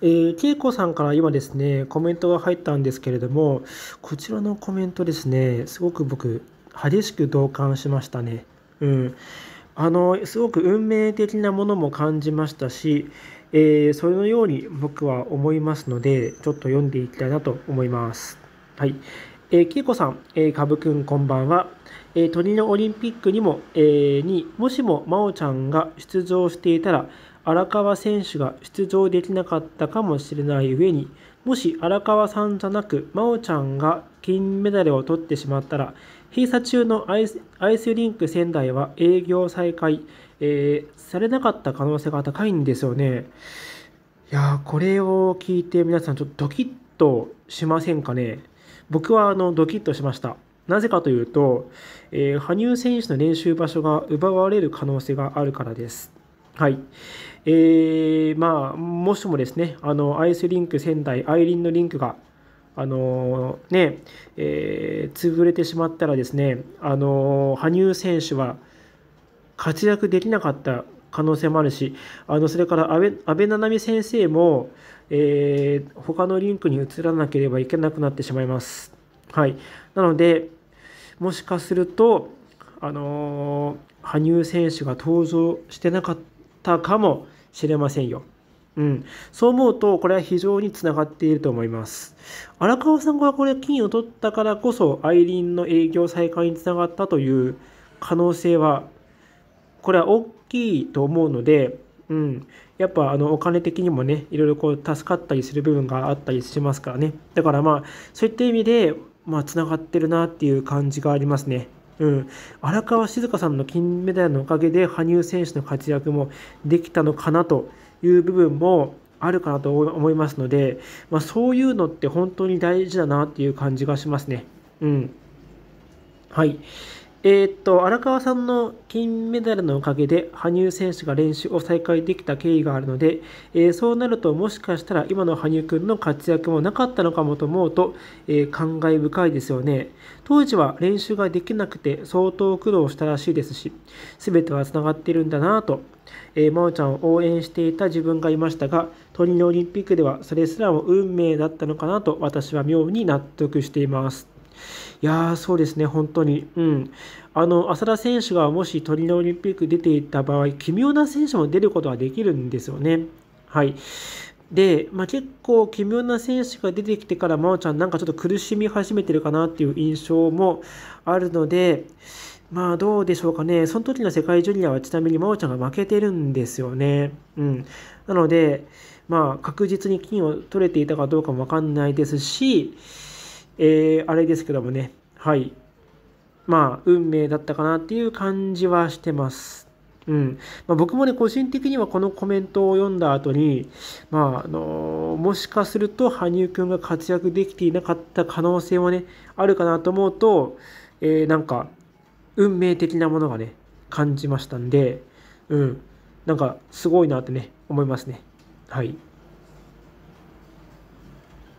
えー、けいこさんから今ですね、コメントが入ったんですけれども、こちらのコメントですね、すごく僕、激しく同感しましたね。うん。あの、すごく運命的なものも感じましたし、えー、そのように僕は思いますので、ちょっと読んでいきたいなと思います。はい。えー、けいこさん、えー、かぶくんこんばんは。えー、鳥のオリンピックにも、えー、に、もしも真央ちゃんが出場していたら、荒川選手が出場できなかったかもしれない上にもし荒川さんじゃなく真央ちゃんが金メダルを取ってしまったら閉鎖中のアイスリンク仙台は営業再開、えー、されなかった可能性が高いんですよね。いやこれを聞いて皆さんちょっとドキッとしませんかね。僕はあのドキッとしました。なぜかというと、えー、羽生選手の練習場所が奪われる可能性があるからです。はい。えー、まあ、もしもですね、あの、アイスリンク仙台、アイリンのリンクが、あのー、ね、えー、潰れてしまったらですね、あの羽生選手は活躍できなかった可能性もあるし、あのそれから阿部安倍七海先生も、えー、他のリンクに移らなければいけなくなってしまいます。はい、なので、もしかすると、あのー、羽生選手が登場してなかったったかもしれませんよ。うん、そう思うとこれは非常につながっていると思います荒川さんがこれ金を取ったからこそアイリンの営業再開につながったという可能性はこれは大きいと思うので、うん、やっぱあのお金的にもねいろいろこう助かったりする部分があったりしますからねだからまあそういった意味でまあつながってるなっていう感じがありますね。うん、荒川静香さんの金メダルのおかげで羽生選手の活躍もできたのかなという部分もあるかなと思いますので、まあ、そういうのって本当に大事だなっていう感じがしますね。うん、はいえー、っと荒川さんの金メダルのおかげで羽生選手が練習を再開できた経緯があるので、えー、そうなるともしかしたら今の羽生くんの活躍もなかったのかもと思うと、えー、感慨深いですよね当時は練習ができなくて相当苦労したらしいですし全てはつながっているんだなと、えー、真央ちゃんを応援していた自分がいましたがトリノオリンピックではそれすらも運命だったのかなと私は妙に納得していますいやそうですね、本当に。うん。あの、浅田選手がもしトリノオリンピック出ていた場合、奇妙な選手も出ることはできるんですよね。はい。で、まあ、結構奇妙な選手が出てきてから、真央ちゃんなんかちょっと苦しみ始めてるかなっていう印象もあるので、まあどうでしょうかね。その時の世界ジュニアはちなみに真央ちゃんが負けてるんですよね。うん。なので、まあ確実に金を取れていたかどうかもわかんないですし、えー、あれですけどもね、はい。まあ、運命だったかなっていう感じはしてます。うんまあ、僕もね、個人的にはこのコメントを読んだ後に、まああのー、もしかすると羽生君が活躍できていなかった可能性もね、あるかなと思うと、えー、なんか、運命的なものがね、感じましたんで、うん、なんか、すごいなってね、思いますね。はい。